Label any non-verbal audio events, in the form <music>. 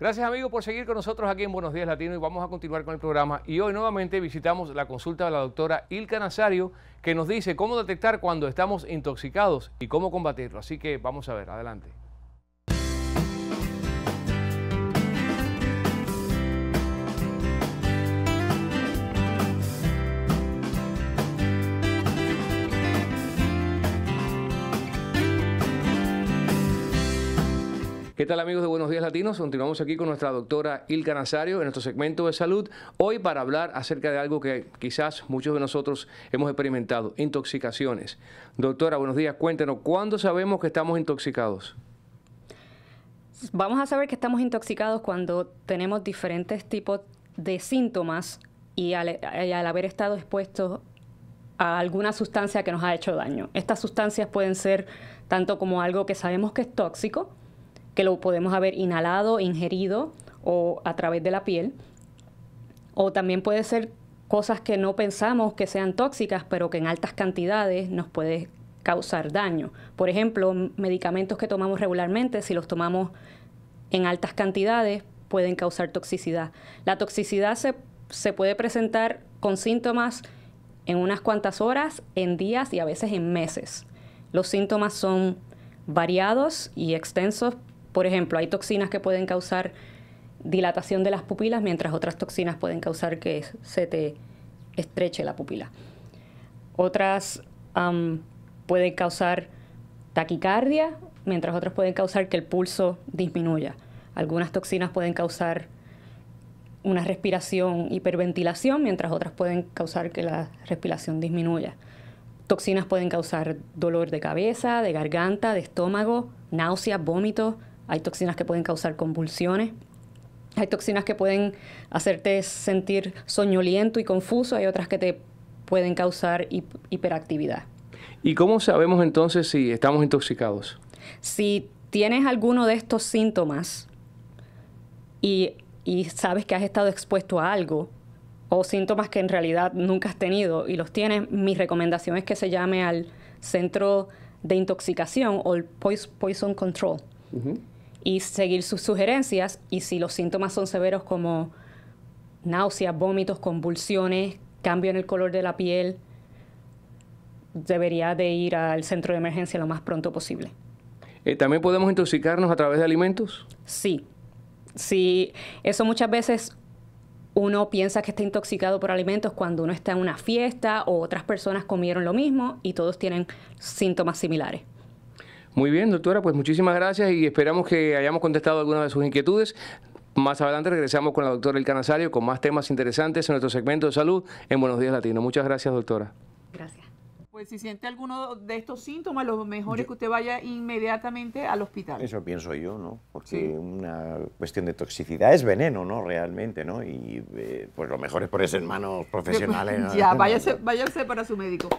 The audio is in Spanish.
Gracias amigos por seguir con nosotros aquí en Buenos Días Latino y vamos a continuar con el programa. Y hoy nuevamente visitamos la consulta de la doctora Ilka Nazario que nos dice cómo detectar cuando estamos intoxicados y cómo combatirlo. Así que vamos a ver, adelante. ¿Qué tal amigos de Buenos Días Latinos? Continuamos aquí con nuestra doctora Ilka Nazario en nuestro segmento de salud, hoy para hablar acerca de algo que quizás muchos de nosotros hemos experimentado, intoxicaciones. Doctora, buenos días, cuéntenos, ¿cuándo sabemos que estamos intoxicados? Vamos a saber que estamos intoxicados cuando tenemos diferentes tipos de síntomas y al, haber estado expuestos a alguna sustancia que nos ha hecho daño. Estas sustancias pueden ser tanto como algo que sabemos que es tóxico, que lo podemos haber inhalado, ingerido o a través de la piel. O también puede ser cosas que no pensamos que sean tóxicas, pero que en altas cantidades nos puede causar daño. Por ejemplo, medicamentos que tomamos regularmente, si los tomamos en altas cantidades, pueden causar toxicidad. La toxicidad se, se puede presentar con síntomas en unas cuantas horas, en días y a veces en meses. Los síntomas son variados y extensos por ejemplo, hay toxinas que pueden causar dilatación de las pupilas, mientras otras toxinas pueden causar que se te estreche la pupila. Otras pueden causar taquicardia, mientras otras pueden causar que el pulso disminuya. Algunas toxinas pueden causar una respiración hiperventilación, mientras otras pueden causar que la respiración disminuya. Toxinas pueden causar dolor de cabeza, de garganta, de estómago, náuseas, vómitos, hay toxinas que pueden causar convulsiones, hay toxinas que pueden hacerte sentir soñoliento y confuso, hay otras que te pueden causar hiperactividad. ¿Y cómo sabemos entonces si estamos intoxicados? Si tienes alguno de estos síntomas y, sabes que has estado expuesto a algo o síntomas que en realidad nunca has tenido y los tienes, mi recomendación es que se llame al centro de intoxicación o el Poison Control y seguir sus sugerencias. Y si los síntomas son severos como náuseas, vómitos, convulsiones, cambio en el color de la piel, debería de ir al centro de emergencia lo más pronto posible. Eh, ¿También podemos intoxicarnos a través de alimentos? Sí. Sí, eso muchas veces uno piensa que está intoxicado por alimentos cuando uno está en una fiesta o otras personas comieron lo mismo y todos tienen síntomas similares. Muy bien, doctora, pues muchísimas gracias y esperamos que hayamos contestado algunas de sus inquietudes. Más adelante regresamos con la doctora El Canasario con más temas interesantes en nuestro segmento de salud en Buenos Días Latino. Muchas gracias, doctora. Gracias. Pues si siente alguno de estos síntomas, lo mejor es que usted vaya inmediatamente al hospital. Eso pienso yo, ¿no? Porque una cuestión de toxicidad es veneno, ¿no? Realmente, ¿no? Y eh, pues lo mejor es ponerse en manos profesionales. ya, <laughs> váyase, váyase para su médico.